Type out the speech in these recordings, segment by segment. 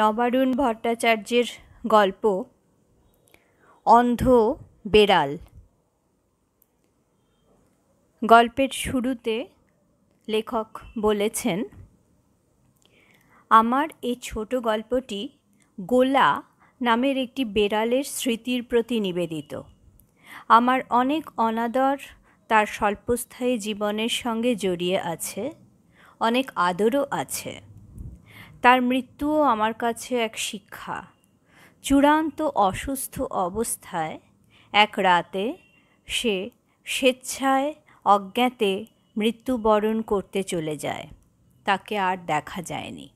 নবারুণ ভট্টাচার্যের গল্প অন্ধ বেড়াল গল্পের শুরুতে লেখক বলেছেন আমার এই ছোট গল্পটি গোলা নামের একটি বেড়ালের স্মৃতির প্রতি নিবেদিত আমার অনেক অনাদর তার স্বল্পস্থায়ী জীবনের সঙ্গে জড়িয়ে আছে অনেক আদরও আছে তার মৃত্যুও আমার কাছে এক শিক্ষা চূড়ান্ত অসুস্থ অবস্থায় এক রাতে সে স্বেচ্ছায় অজ্ঞাতে মৃত্যুবরণ করতে চলে যায় তাকে আর দেখা যায়নি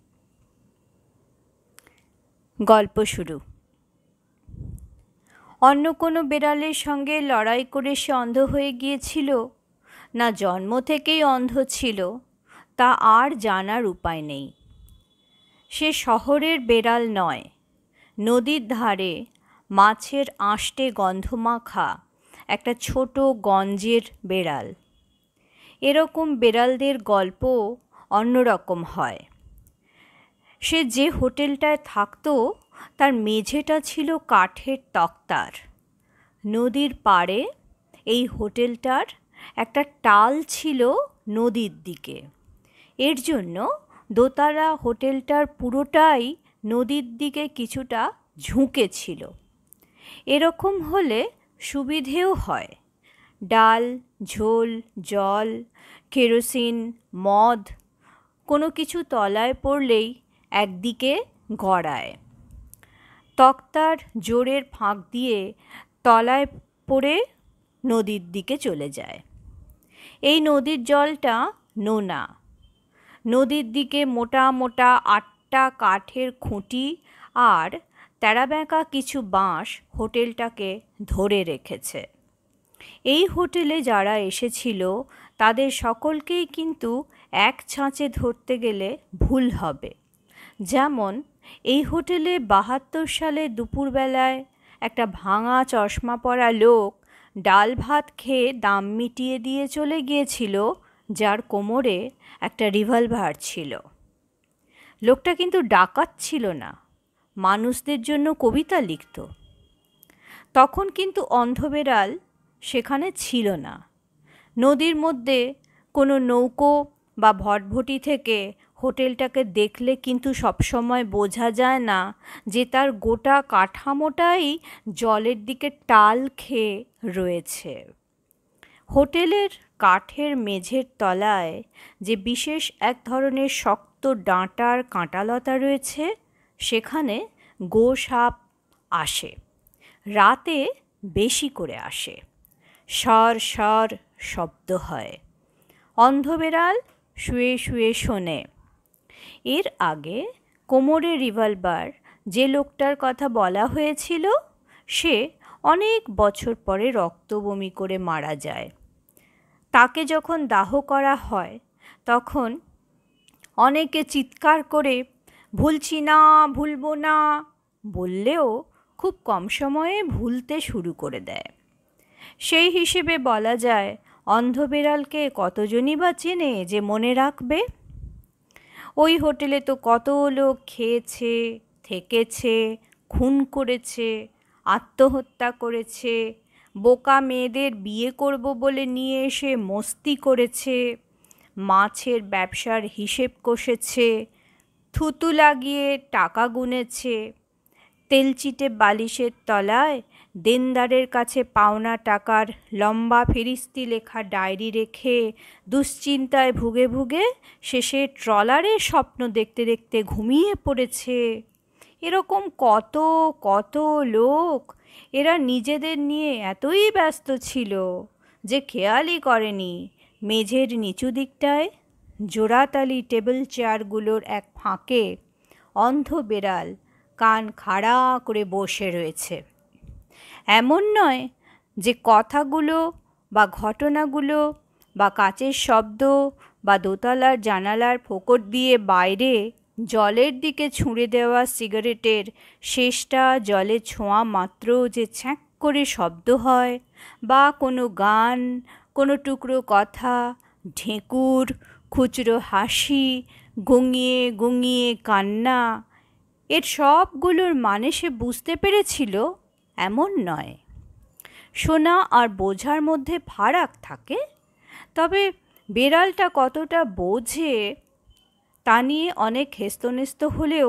গল্প শুরু অন্য কোনো বেড়ালের সঙ্গে লড়াই করে সে অন্ধ হয়ে গিয়েছিল না জন্ম থেকেই অন্ধ ছিল তা আর জানার উপায় নেই সে শহরের বেড়াল নয় নদীর ধারে মাছের আঁশটে গন্ধমাখা একটা ছোট গঞ্জের বেড়াল এরকম বেড়ালদের গল্প অন্যরকম হয় সে যে হোটেলটায় থাকতো তার মেঝেটা ছিল কাঠের তক্তার নদীর পাড়ে এই হোটেলটার একটা টাল ছিল নদীর দিকে এর জন্য দোতারা হোটেলটার পুরোটাই নদীর দিকে কিছুটা ঝুঁকে ছিল এরকম হলে সুবিধেও হয় ডাল ঝোল জল কেরোসিন মদ কোনো কিছু তলায় পড়লেই একদিকে গড়ায় তক্তার জোরের ফাঁক দিয়ে তলায় পড়ে নদীর দিকে চলে যায় এই নদীর জলটা নোনা নদীর দিকে মোটা মোটা আটটা কাঠের খুঁটি আর তেড়াবেঁকা কিছু বাঁশ হোটেলটাকে ধরে রেখেছে এই হোটেলে যারা এসেছিল তাদের সকলকেই কিন্তু এক ছাঁচে ধরতে গেলে ভুল হবে যেমন এই হোটেলে বাহাত্তর সালে দুপুরবেলায় একটা ভাঙা চশমা পরা লোক ডাল ভাত খেয়ে দাম মিটিয়ে দিয়ে চলে গিয়েছিল যার কোমরে একটা রিভলভার ছিল লোকটা কিন্তু ডাকাত ছিল না মানুষদের জন্য কবিতা লিখত তখন কিন্তু অন্ধবেড়াল সেখানে ছিল না নদীর মধ্যে কোনো নৌকো বা ভটভটি থেকে হোটেলটাকে দেখলে কিন্তু সবসময় বোঝা যায় না যে তার গোটা কাঠামোটাই জলের দিকে টাল খেয়ে রয়েছে হোটেলের কাঠের মেঝের তলায় যে বিশেষ এক ধরনের শক্ত ডাঁটার কাঁটালতা রয়েছে সেখানে গো সাপ আসে রাতে বেশি করে আসে সর সর শব্দ হয় অন্ধ বেড়াল শুয়ে শুয়ে শোনে এর আগে কোমরে রিভলভার যে লোকটার কথা বলা হয়েছিল সে অনেক বছর পরে রক্ত বমি করে মারা যায় তাকে যখন দাহ করা হয় তখন অনেকে চিৎকার করে ভুলছি না ভুলব না বললেও খুব কম সময়ে ভুলতে শুরু করে দেয় সেই হিসেবে বলা যায় অন্ধ বিড়ালকে কতজনই বা চেনে যে মনে রাখবে ওই হোটেলে তো কত লোক খেয়েছে থেকেছে খুন করেছে আত্মহত্যা করেছে বোকা মেয়েদের বিয়ে করব বলে নিয়ে এসে মস্তি করেছে মাছের ব্যবসার হিসেব কষেছে থুতু লাগিয়ে টাকা গুনেছে তেলচিটে বালিশের তলায় দেনদারের কাছে পাওনা টাকার লম্বা ফিরিস্তি লেখা ডায়েরি রেখে দুশ্চিন্তায় ভুগে ভুগে শেষে ট্রলারে স্বপ্ন দেখতে দেখতে ঘুমিয়ে পড়েছে এরকম কত কত লোক এরা নিজেদের নিয়ে এতই ব্যস্ত ছিল যে খেয়ালই করেনি মেঝের নিচু দিকটায় জোড়াতালি টেবিল চেয়ারগুলোর এক ফাঁকে অন্ধ বেড়াল কান খাড়া করে বসে রয়েছে এমন নয় যে কথাগুলো বা ঘটনাগুলো বা কাচের শব্দ বা দোতলার জানালার ফোকট দিয়ে বাইরে জলের দিকে ছুঁড়ে দেওয়া সিগারেটের শেষটা জলে ছোঁয়া মাত্র যে ছ্যাঁক করে শব্দ হয় বা কোনো গান কোনো টুকরো কথা ঢেঁকুর খুচরো হাসি গুঙিয়ে গুঙিয়ে কান্না এর সবগুলোর মানে সে বুঝতে পেরেছিল এমন নয় শোনা আর বোঝার মধ্যে ফারাক থাকে তবে বেড়ালটা কতটা বোঝে তা নিয়ে অনেক হেস্তনেস্ত হলেও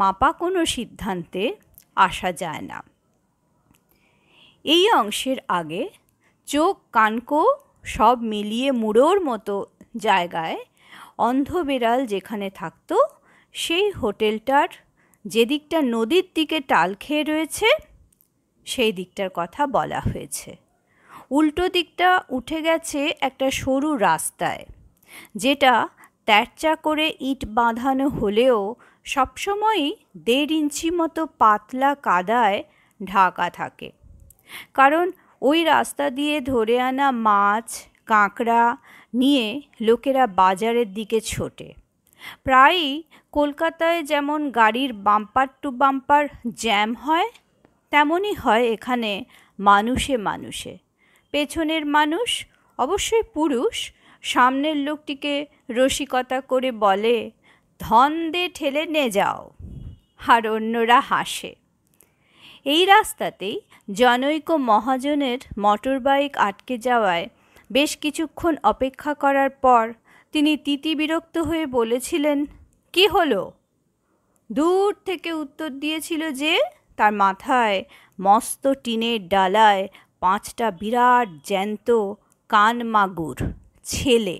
মাপা কোনো সিদ্ধান্তে আসা যায় না এই অংশের আগে চোখ কানকো সব মিলিয়ে মুড়োর মতো জায়গায় অন্ধ বেড়াল যেখানে থাকত সেই হোটেলটার যেদিকটা নদীর দিকে টাল খেয়ে রয়েছে সেই দিকটার কথা বলা হয়েছে উল্টো দিকটা উঠে গেছে একটা সরু রাস্তায় যেটা তেরচা করে ইট বাঁধানো হলেও সবসময়ই দেড় ইঞ্চি মতো পাতলা কাদায় ঢাকা থাকে কারণ ওই রাস্তা দিয়ে ধরে আনা মাছ কাঁকড়া নিয়ে লোকেরা বাজারের দিকে ছোটে প্রায়ই কলকাতায় যেমন গাড়ির বাম্পার টু বাম্পার জ্যাম হয় তেমনই হয় এখানে মানুষে মানুষে পেছনের মানুষ অবশ্যই পুরুষ সামনের লোকটিকে রসিকতা করে বলে ধন দে ঠেলে নে যাও আর অন্যরা হাসে এই রাস্তাতেই জনৈক মহাজনের মোটর বাইক আটকে যাওয়ায় বেশ কিছুক্ষণ অপেক্ষা করার পর তিনি তিতি বিরক্ত হয়ে বলেছিলেন কি হলো দূর থেকে উত্তর দিয়েছিল যে তার মাথায় মস্ত টিনের ডালায় পাঁচটা বিরাট জ্যান্ত কান মাগুর ছেলে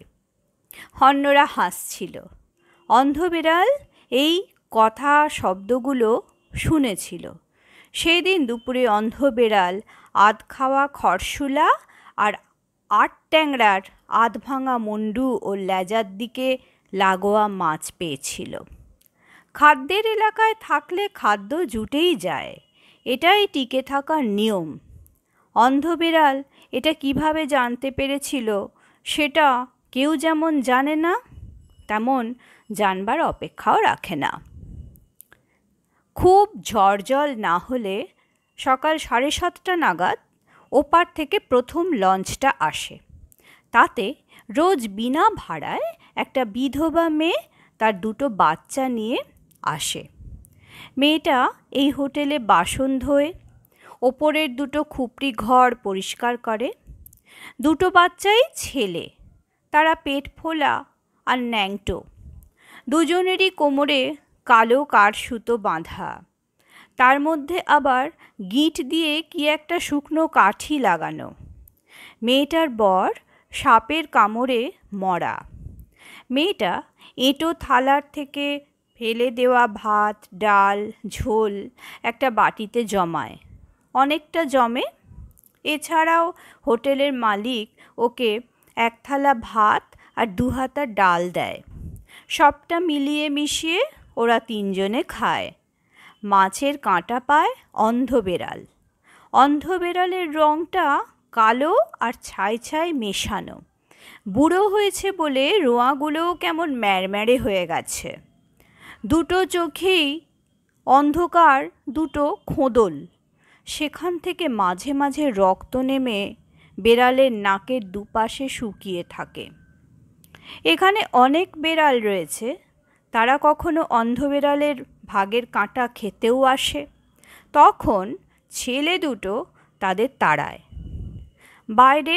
হন্যরা হাসছিল অন্ধ এই কথা শব্দগুলো শুনেছিল সেই দিন দুপুরে অন্ধ বেড়াল আধ খাওয়া খরশুলা আর আট ট্যাংরার আধ ভাঙা মুন্ডু ও লেজার দিকে লাগোয়া মাছ পেয়েছিল খাদ্যের এলাকায় থাকলে খাদ্য জুটেই যায় এটাই টিকে থাকার নিয়ম অন্ধ বেড়াল এটা কিভাবে জানতে পেরেছিল সেটা কেউ যেমন জানে না তেমন জানবার অপেক্ষাও রাখে না খুব ঝড় জল না হলে সকাল সাড়ে সাতটা নাগাদ ওপার থেকে প্রথম লঞ্চটা আসে তাতে রোজ বিনা ভাড়ায় একটা বিধবা মেয়ে তার দুটো বাচ্চা নিয়ে আসে মেয়েটা এই হোটেলে বাসন ধোয় ওপরের দুটো খুপড়ি ঘর পরিষ্কার করে দুটো বাচ্চাই ছেলে তারা পেট ফোলা আর ন্যাংটো দুজনেরই কোমরে কালো কার সুতো বাঁধা তার মধ্যে আবার গিট দিয়ে কি একটা শুকনো কাঠি লাগানো মেয়েটার বর সাপের কামড়ে মরা মেয়েটা এঁটো থালার থেকে ফেলে দেওয়া ভাত ডাল ঝোল একটা বাটিতে জমায় অনেকটা জমে এছাড়াও হোটেলের মালিক ওকে এক থালা ভাত আর দুহাতা ডাল দেয় সবটা মিলিয়ে মিশিয়ে ওরা তিনজনে খায় মাছের কাঁটা পায় অন্ধ বেড়াল অন্ধ বেড়ালের রঙটা কালো আর ছাই ছাই মেশানো বুড়ো হয়েছে বলে রোঁয়াগুলোও কেমন ম্যারম্যারে হয়ে গেছে দুটো চোখেই অন্ধকার দুটো খোঁদল সেখান থেকে মাঝে মাঝে রক্ত নেমে বেড়ালের নাকের দুপাশে শুকিয়ে থাকে এখানে অনেক বেড়াল রয়েছে তারা কখনো অন্ধ বেড়ালের ভাগের কাঁটা খেতেও আসে তখন ছেলে দুটো তাদের তাড়ায় বাইরে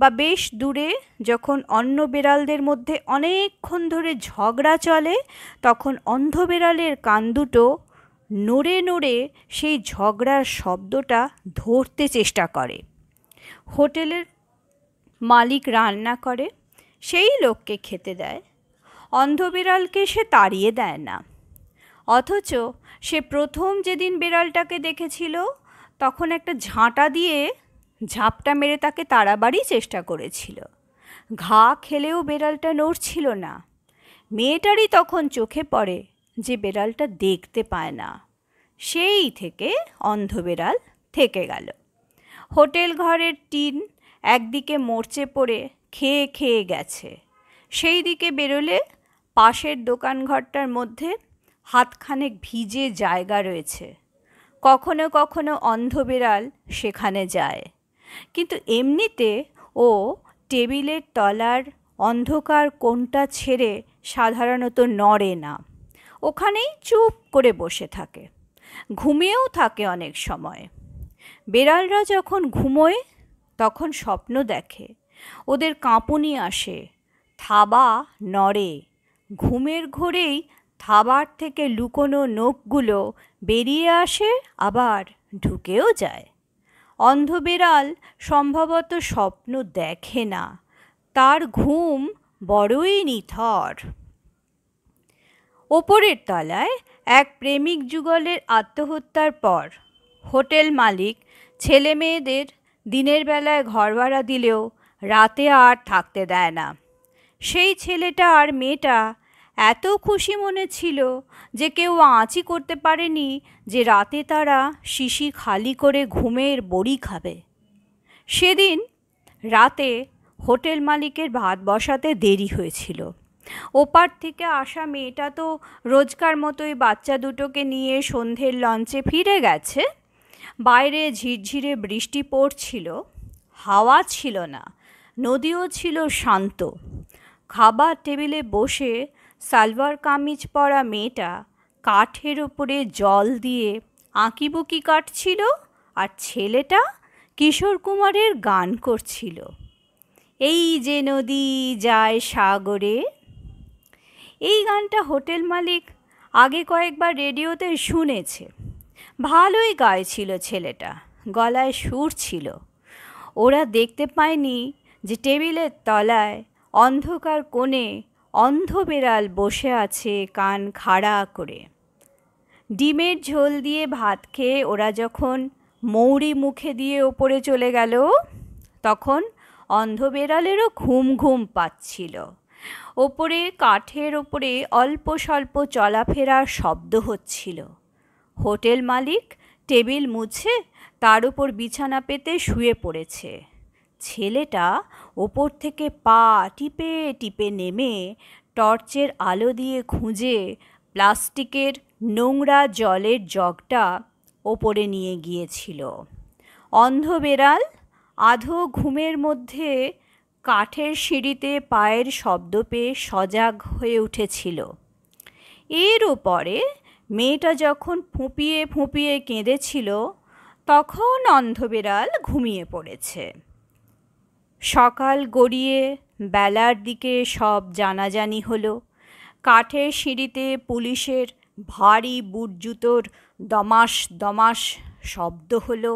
বা বেশ দূরে যখন অন্য বেড়ালদের মধ্যে অনেকক্ষণ ধরে ঝগড়া চলে তখন অন্ধ বেড়ালের কান দুটো নড়ে নড়ে সেই ঝগড়ার শব্দটা ধরতে চেষ্টা করে হোটেলের মালিক রান্না করে সেই লোককে খেতে দেয় অন্ধ বিড়ালকে সে তাড়িয়ে দেয় না অথচ সে প্রথম যেদিন বিড়ালটাকে দেখেছিল তখন একটা ঝাঁটা দিয়ে ঝাপটা মেরে তাকে তাড়াবারই চেষ্টা করেছিল ঘা খেলেও বেড়ালটা নড়ছিল না মেয়েটারই তখন চোখে পড়ে যে বেড়ালটা দেখতে পায় না সেই থেকে অন্ধ বেড়াল থেকে গেল হোটেল ঘরের টিন একদিকে মরচে পড়ে খেয়ে খেয়ে গেছে সেই দিকে বেরোলে পাশের দোকানঘরটার মধ্যে হাতখানেক ভিজে জায়গা রয়েছে কখনো কখনো অন্ধ বেড়াল সেখানে যায় কিন্তু এমনিতে ও টেবিলের তলার অন্ধকার কোনটা ছেড়ে সাধারণত নড়ে না ওখানেই চুপ করে বসে থাকে ঘুমিয়েও থাকে অনেক সময় বেড়ালরা যখন ঘুমোয় তখন স্বপ্ন দেখে ওদের কাঁপুনি আসে থাবা নড়ে ঘুমের ঘোরেই থাবার থেকে লুকোনো নখগুলো বেরিয়ে আসে আবার ঢুকেও যায় অন্ধ বেড়াল সম্ভবত স্বপ্ন দেখে না তার ঘুম বড়ই নিথর ওপরের তলায় এক প্রেমিক যুগলের আত্মহত্যার পর হোটেল মালিক ছেলে মেয়েদের দিনের বেলায় ঘর ভাড়া দিলেও রাতে আর থাকতে দেয় না সেই ছেলেটা আর মেয়েটা এত খুশি মনে ছিল যে কেউ আঁচি করতে পারেনি যে রাতে তারা শিশি খালি করে ঘুমের বড়ি খাবে সেদিন রাতে হোটেল মালিকের ভাত বসাতে দেরি হয়েছিল ওপার থেকে আসা মেয়েটা তো রোজকার মতোই বাচ্চা দুটোকে নিয়ে সন্ধ্যের লঞ্চে ফিরে গেছে বাইরে ঝিরঝিরে বৃষ্টি পড়ছিল হাওয়া ছিল না নদীও ছিল শান্ত খাবার টেবিলে বসে সালোয়ার কামিজ পরা মেয়েটা কাঠের ওপরে জল দিয়ে আঁকিবুকি কাটছিল আর ছেলেটা কিশোর কুমারের গান করছিল এই যে নদী যায় সাগরে এই গানটা হোটেল মালিক আগে কয়েকবার রেডিওতে শুনেছে ভালোই গাইছিল ছেলেটা গলায় সুর ছিল ওরা দেখতে পায়নি যে টেবিলের তলায় অন্ধকার কোণে অন্ধ বেড়াল বসে আছে কান খাড়া করে ডিমের ঝোল দিয়ে ভাত খেয়ে ওরা যখন মৌরি মুখে দিয়ে ওপরে চলে গেল তখন অন্ধ বেড়ালেরও ঘুম ঘুম পাচ্ছিল ওপরে কাঠের ওপরে অল্প স্বল্প চলাফেরার শব্দ হচ্ছিল হোটেল মালিক টেবিল মুছে তার উপর বিছানা পেতে শুয়ে পড়েছে ছেলেটা ওপর থেকে পা টিপে টিপে নেমে টর্চের আলো দিয়ে খুঁজে প্লাস্টিকের নোংরা জলের জগটা ওপরে নিয়ে গিয়েছিল অন্ধ বেড়াল আধো ঘুমের মধ্যে কাঠের সিঁড়িতে পায়ের শব্দ পেয়ে সজাগ হয়ে উঠেছিল এর ওপরে মেয়েটা যখন ফুঁপিয়ে ফুঁপিয়ে কেঁদেছিল তখন অন্ধবিড়াল ঘুমিয়ে পড়েছে সকাল গড়িয়ে বেলার দিকে সব জানাজানি হলো কাঠের সিঁড়িতে পুলিশের ভারী বুট জুতোর দমাস দমাস শব্দ হলো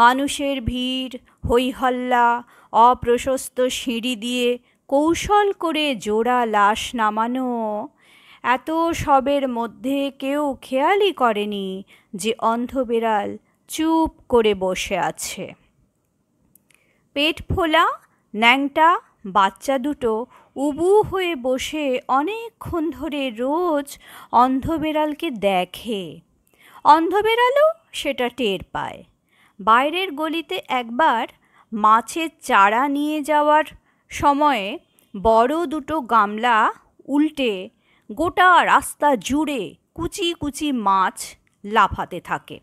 মানুষের ভিড় হইহল্লা অপ্রশস্ত সিঁড়ি দিয়ে কৌশল করে জোড়া লাশ নামানো এত সবের মধ্যে কেউ খেয়ালই করেনি যে অন্ধ বেড়াল চুপ করে বসে আছে পেট ফোলা ন্যাংটা বাচ্চা দুটো উবু হয়ে বসে অনেকক্ষণ ধরে রোজ অন্ধ দেখে অন্ধ সেটা টের পায় বাইরের গলিতে একবার মাছের চারা নিয়ে যাওয়ার সময়ে বড় দুটো গামলা উল্টে গোটা রাস্তা জুড়ে কুচি কুচি মাছ লাফাতে থাকে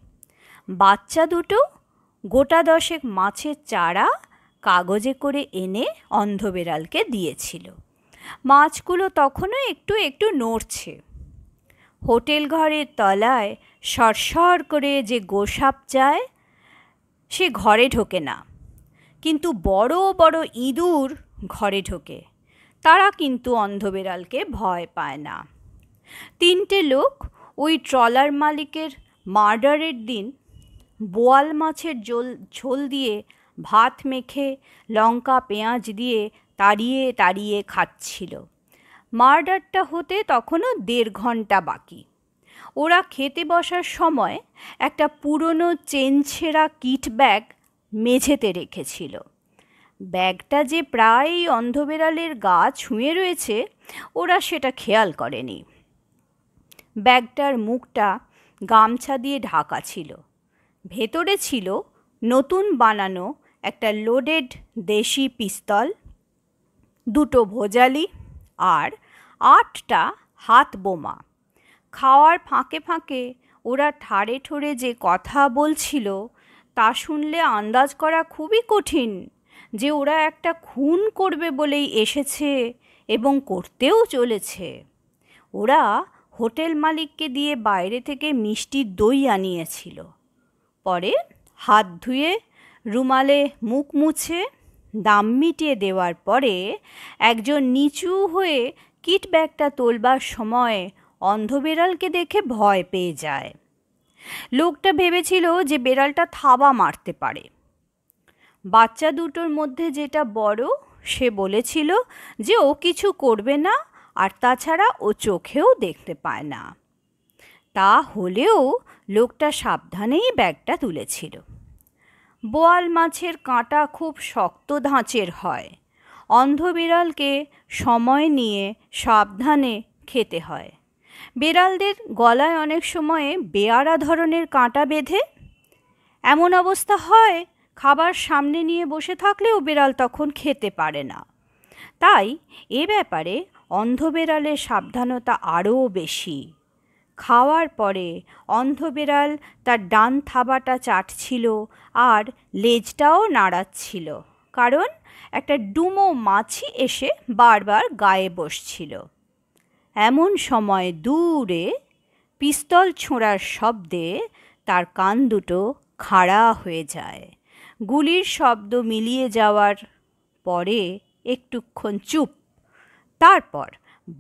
বাচ্চা দুটো গোটা দশেক মাছের চারা কাগজে করে এনে অন্ধবেড়ালকে দিয়েছিল মাছগুলো তখনও একটু একটু নড়ছে হোটেল ঘরের তলায় সরসর করে যে গোসাপ যায় সে ঘরে ঢোকে না কিন্তু বড় বড় ইঁদুর ঘরে ঢোকে তারা কিন্তু অন্ধবেড়ালকে ভয় পায় না তিনটে লোক ওই ট্রলার মালিকের মার্ডারের দিন বোয়াল মাছের জল ঝোল দিয়ে ভাত মেখে লঙ্কা পেঁয়াজ দিয়ে তাড়িয়ে তাড়িয়ে খাচ্ছিল মার্ডারটা হতে তখনও দেড় ঘন্টা বাকি ওরা খেতে বসার সময় একটা পুরনো চেন ছেঁড়া কিট ব্যাগ মেঝেতে রেখেছিল ব্যাগটা যে প্রায়ই অন্ধবেড়ালের গা ছুঁয়ে রয়েছে ওরা সেটা খেয়াল করেনি ব্যাগটার মুখটা গামছা দিয়ে ঢাকা ছিল ভেতরে ছিল নতুন বানানো একটা লোডেড দেশি পিস্তল দুটো ভোজালি আর আটটা হাত বোমা খাওয়ার ফাঁকে ফাঁকে ওরা ঠাড়ে ঠোড়ে যে কথা বলছিল তা শুনলে আন্দাজ করা খুবই কঠিন যে ওরা একটা খুন করবে বলেই এসেছে এবং করতেও চলেছে ওরা হোটেল মালিককে দিয়ে বাইরে থেকে মিষ্টির দই আনিয়েছিল পরে হাত ধুয়ে রুমালে মুখ মুছে দাম মিটিয়ে দেওয়ার পরে একজন নিচু হয়ে কিট ব্যাগটা তোলবার সময় অন্ধ বিড়ালকে দেখে ভয় পেয়ে যায় লোকটা ভেবেছিল যে বেড়ালটা থাবা মারতে পারে বাচ্চা দুটোর মধ্যে যেটা বড় সে বলেছিল যে ও কিছু করবে না আর তাছাড়া ও চোখেও দেখতে পায় না তা হলেও লোকটা সাবধানেই ব্যাগটা তুলেছিল বোয়াল মাছের কাঁটা খুব শক্ত ধাঁচের হয় অন্ধ বিড়ালকে সময় নিয়ে সাবধানে খেতে হয় বেড়ালদের গলায় অনেক সময়ে বেয়ারা ধরনের কাঁটা বেঁধে এমন অবস্থা হয় খাবার সামনে নিয়ে বসে থাকলেও বেড়াল তখন খেতে পারে না তাই এ ব্যাপারে অন্ধ বেড়ালের সাবধানতা আরও বেশি খাওয়ার পরে অন্ধ বেড়াল তার ডান থাবাটা চাটছিল আর লেজটাও নাড়াচ্ছিল কারণ একটা ডুমো মাছি এসে বারবার গায়ে বসছিল এমন সময় দূরে পিস্তল ছোঁড়ার শব্দে তার কান দুটো খাড়া হয়ে যায় গুলির শব্দ মিলিয়ে যাওয়ার পরে একটুক্ষণ চুপ তারপর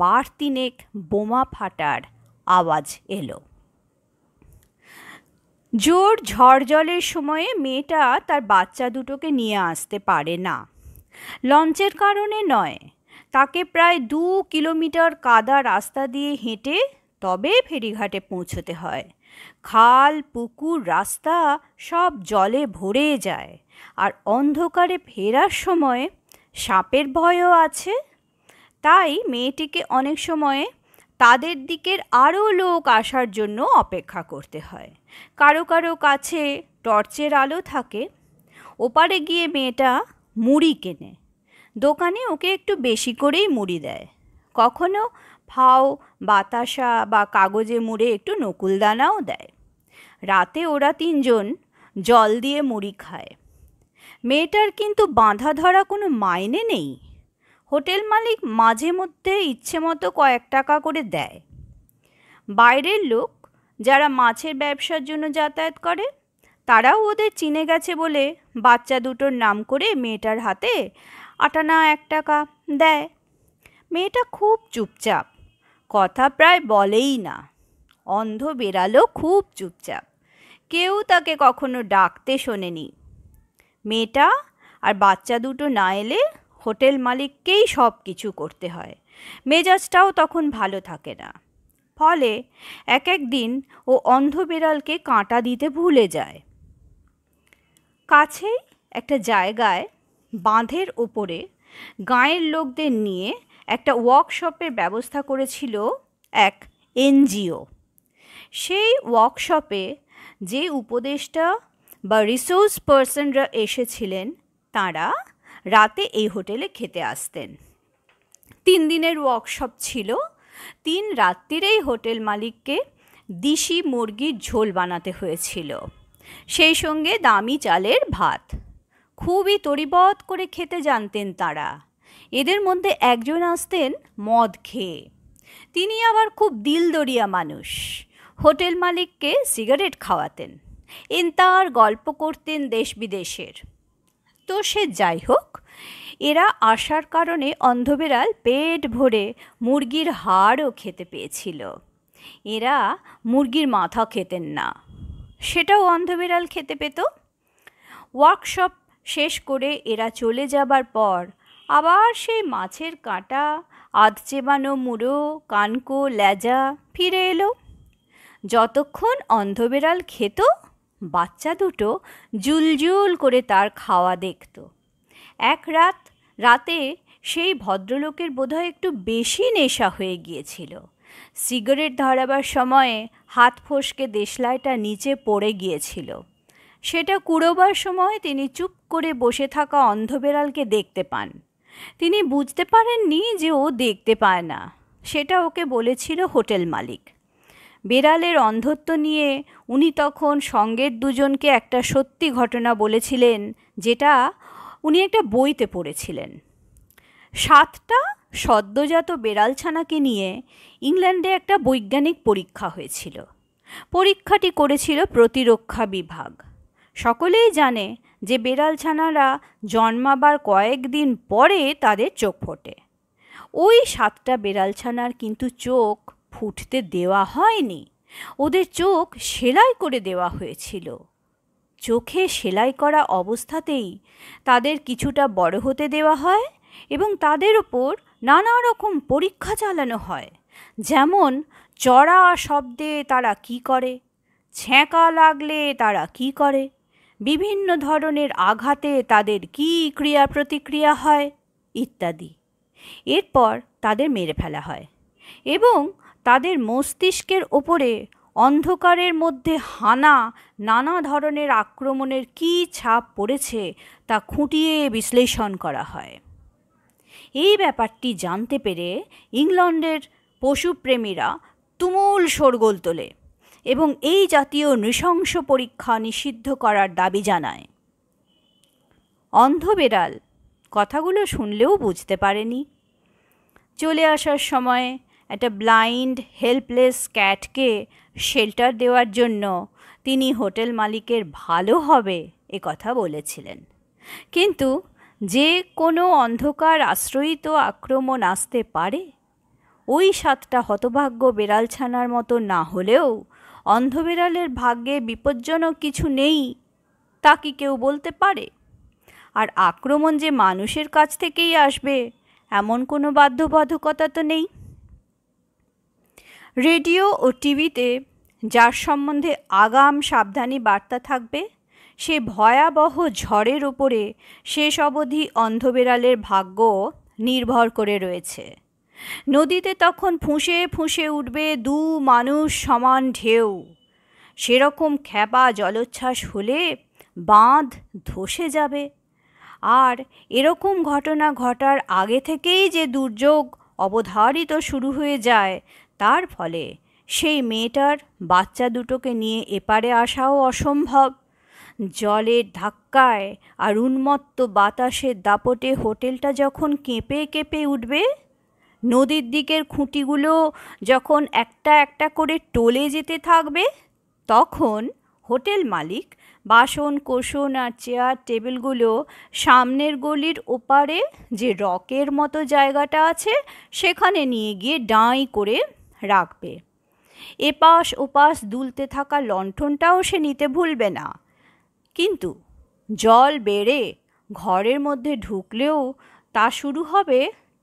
বার তিনেক বোমা ফাটার আওয়াজ এলো জোর ঝড় জলের সময়ে মেয়েটা তার বাচ্চা দুটোকে নিয়ে আসতে পারে না লঞ্চের কারণে নয় তাকে প্রায় দু কিলোমিটার কাদা রাস্তা দিয়ে হেঁটে তবে ফেরিঘাটে পৌঁছতে হয় খাল পুকুর রাস্তা সব জলে ভরে যায় আর অন্ধকারে ফেরার সময় সাপের ভয়ও আছে তাই মেয়েটিকে অনেক সময়ে তাদের দিকের আরও লোক আসার জন্য অপেক্ষা করতে হয় কারো কারো কাছে টর্চের আলো থাকে ওপারে গিয়ে মেয়েটা মুড়ি কেনে দোকানে ওকে একটু বেশি করেই মুড়ি দেয় কখনো ফাও বাতাসা বা কাগজে মুড়ে একটু নকুলদানাও দেয় রাতে ওরা তিনজন জল দিয়ে মুড়ি খায় মেয়েটার কিন্তু বাঁধা ধরা কোনো মাইনে নেই হোটেল মালিক মাঝে মধ্যে ইচ্ছে মতো কয়েক টাকা করে দেয় বাইরের লোক যারা মাছের ব্যবসার জন্য যাতায়াত করে তারাও ওদের চিনে গেছে বলে বাচ্চা দুটোর নাম করে মেয়েটার হাতে আটানা এক টাকা দেয় মেয়েটা খুব চুপচাপ কথা প্রায় বলেই না অন্ধ বেড়ালো খুব চুপচাপ কেউ তাকে কখনো ডাকতে শোনেনি মেয়েটা আর বাচ্চা দুটো না এলে হোটেল মালিককেই সব কিছু করতে হয় মেজাজটাও তখন ভালো থাকে না ফলে এক এক দিন ও অন্ধ বেড়ালকে কাঁটা দিতে ভুলে যায় কাছেই একটা জায়গায় বাঁধের ওপরে গাঁয়ের লোকদের নিয়ে একটা ওয়ার্কশপের ব্যবস্থা করেছিল এক এনজিও সেই ওয়ার্কশপে যে উপদেষ্টা বা রিসোর্স পার্সনরা এসেছিলেন তারা রাতে এই হোটেলে খেতে আসতেন তিন দিনের ওয়ার্কশপ ছিল তিন রাত্রিরেই হোটেল মালিককে দিশি মুরগির ঝোল বানাতে হয়েছিল সেই সঙ্গে দামি চালের ভাত খুবই তরিবৎ করে খেতে জানতেন তারা এদের মধ্যে একজন আসতেন মদ খেয়ে তিনি আবার খুব দিলদরিয়া মানুষ হোটেল মালিককে সিগারেট খাওয়াতেন তার গল্প করতেন দেশ বিদেশের তো সে যাই হোক এরা আসার কারণে অন্ধবেড়াল পেট ভরে মুরগির হাড়ও খেতে পেয়েছিল এরা মুরগির মাথা খেতেন না সেটাও অন্ধবেড়াল খেতে পেত ওয়ার্কশপ শেষ করে এরা চলে যাবার পর আবার সেই মাছের কাঁটা আধ চেবানো মুড়ো কানকো লেজা ফিরে এলো যতক্ষণ অন্ধবেড়াল খেত বাচ্চা দুটো জুলজুল করে তার খাওয়া দেখত এক রাত রাতে সেই ভদ্রলোকের বোধহয় একটু বেশি নেশা হয়ে গিয়েছিল সিগারেট ধরাবার সময়ে হাত ফসকে দেশলাইটা নিচে পড়ে গিয়েছিল সেটা কুড়োবার সময় তিনি চুপ করে বসে থাকা অন্ধ বেড়ালকে দেখতে পান তিনি বুঝতে পারেননি যে ও দেখতে পায় না সেটা ওকে বলেছিল হোটেল মালিক বেড়ালের অন্ধত্ব নিয়ে উনি তখন সঙ্গের দুজনকে একটা সত্যি ঘটনা বলেছিলেন যেটা উনি একটা বইতে পড়েছিলেন সাতটা সদ্যজাত বেড়ালছানাকে নিয়ে ইংল্যান্ডে একটা বৈজ্ঞানিক পরীক্ষা হয়েছিল পরীক্ষাটি করেছিল প্রতিরক্ষা বিভাগ সকলেই জানে যে বেড়াল ছানারা জন্মাবার কয়েকদিন পরে তাদের চোখ ফোটে ওই সাতটা বেড়াল ছানার কিন্তু চোখ ফুটতে দেওয়া হয়নি ওদের চোখ সেলাই করে দেওয়া হয়েছিল চোখে সেলাই করা অবস্থাতেই তাদের কিছুটা বড় হতে দেওয়া হয় এবং তাদের ওপর নানা রকম পরীক্ষা চালানো হয় যেমন চড়া শব্দে তারা কি করে ছ্যাঁকা লাগলে তারা কি করে বিভিন্ন ধরনের আঘাতে তাদের কি ক্রিয়া প্রতিক্রিয়া হয় ইত্যাদি এরপর তাদের মেরে ফেলা হয় এবং তাদের মস্তিষ্কের ওপরে অন্ধকারের মধ্যে হানা নানা ধরনের আক্রমণের কী ছাপ পড়েছে তা খুঁটিয়ে বিশ্লেষণ করা হয় এই ব্যাপারটি জানতে পেরে ইংল্যান্ডের পশুপ্রেমীরা তুমুল শোরগোল তোলে এবং এই জাতীয় নৃশংস পরীক্ষা নিষিদ্ধ করার দাবি জানায় অন্ধ বেড়াল কথাগুলো শুনলেও বুঝতে পারেনি চলে আসার সময় একটা ব্লাইন্ড হেল্পলেস ক্যাটকে শেল্টার দেওয়ার জন্য তিনি হোটেল মালিকের ভালো হবে এ কথা বলেছিলেন কিন্তু যে কোনো অন্ধকার আশ্রয়িত আক্রমণ আসতে পারে ওই সাতটা হতভাগ্য বেড়ালছানার মতো না হলেও অন্ধবিড়ালের ভাগ্যে বিপজ্জনক কিছু নেই তা কি কেউ বলতে পারে আর আক্রমণ যে মানুষের কাছ থেকেই আসবে এমন কোনো বাধ্যবাধকতা তো নেই রেডিও ও টিভিতে যার সম্বন্ধে আগাম সাবধানী বার্তা থাকবে সে ভয়াবহ ঝড়ের ওপরে শেষ অবধি অন্ধবিড়ালের ভাগ্য নির্ভর করে রয়েছে নদীতে তখন ফুঁসে ফুঁসে উঠবে দু মানুষ সমান ঢেউ সেরকম খ্যাপা জলোচ্ছ্বাস হলে বাঁধ ধসে যাবে আর এরকম ঘটনা ঘটার আগে থেকেই যে দুর্যোগ অবধারিত শুরু হয়ে যায় তার ফলে সেই মেয়েটার বাচ্চা দুটোকে নিয়ে এপারে আসাও অসম্ভব জলের ধাক্কায় আর উন্মত্ত বাতাসের দাপটে হোটেলটা যখন কেঁপে কেঁপে উঠবে নদীর দিকের খুঁটিগুলো যখন একটা একটা করে টলে যেতে থাকবে তখন হোটেল মালিক বাসন কোষণ আর চেয়ার টেবিলগুলো সামনের গলির ওপারে যে রকের মতো জায়গাটা আছে সেখানে নিয়ে গিয়ে ডাঁই করে রাখবে এপাশ ওপাশ দুলতে থাকা লণ্ঠনটাও সে নিতে ভুলবে না কিন্তু জল বেড়ে ঘরের মধ্যে ঢুকলেও তা শুরু হবে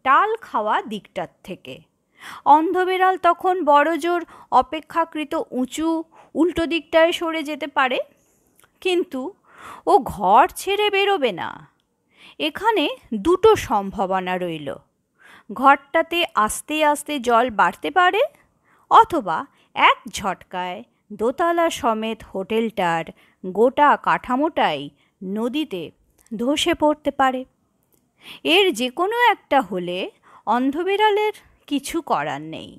টাল খাওয়া দিকটার থেকে অন্ধবিড়াল তখন বড়জোর অপেক্ষাকৃত উঁচু উল্টো দিকটায় সরে যেতে পারে কিন্তু ও ঘর ছেড়ে বেরোবে না এখানে দুটো সম্ভাবনা রইল ঘরটাতে আস্তে আস্তে জল বাড়তে পারে অথবা এক ঝটকায় দোতলা সমেত হোটেলটার গোটা কাঠামোটাই নদীতে ধসে পড়তে পারে এর যে কোনো একটা হলে অন্ধ কিছু করার নেই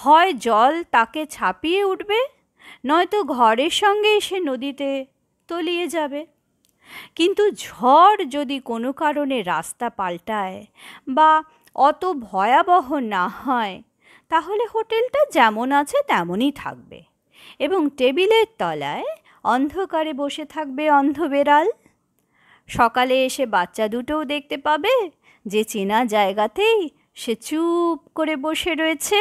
হয় জল তাকে ছাপিয়ে উঠবে নয়তো ঘরের সঙ্গে এসে নদীতে তলিয়ে যাবে কিন্তু ঝড় যদি কোনো কারণে রাস্তা পাল্টায় বা অত ভয়াবহ না হয় তাহলে হোটেলটা যেমন আছে তেমনই থাকবে এবং টেবিলের তলায় অন্ধকারে বসে থাকবে অন্ধবেড়াল সকালে এসে বাচ্চা দুটোও দেখতে পাবে যে চেনা জায়গাতেই সে চুপ করে বসে রয়েছে